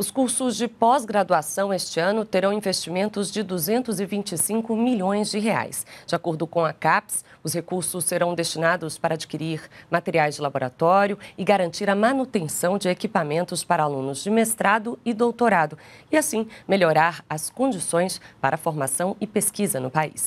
Os cursos de pós-graduação este ano terão investimentos de 225 milhões de reais. De acordo com a CAPES, os recursos serão destinados para adquirir materiais de laboratório e garantir a manutenção de equipamentos para alunos de mestrado e doutorado, e assim melhorar as condições para a formação e pesquisa no país.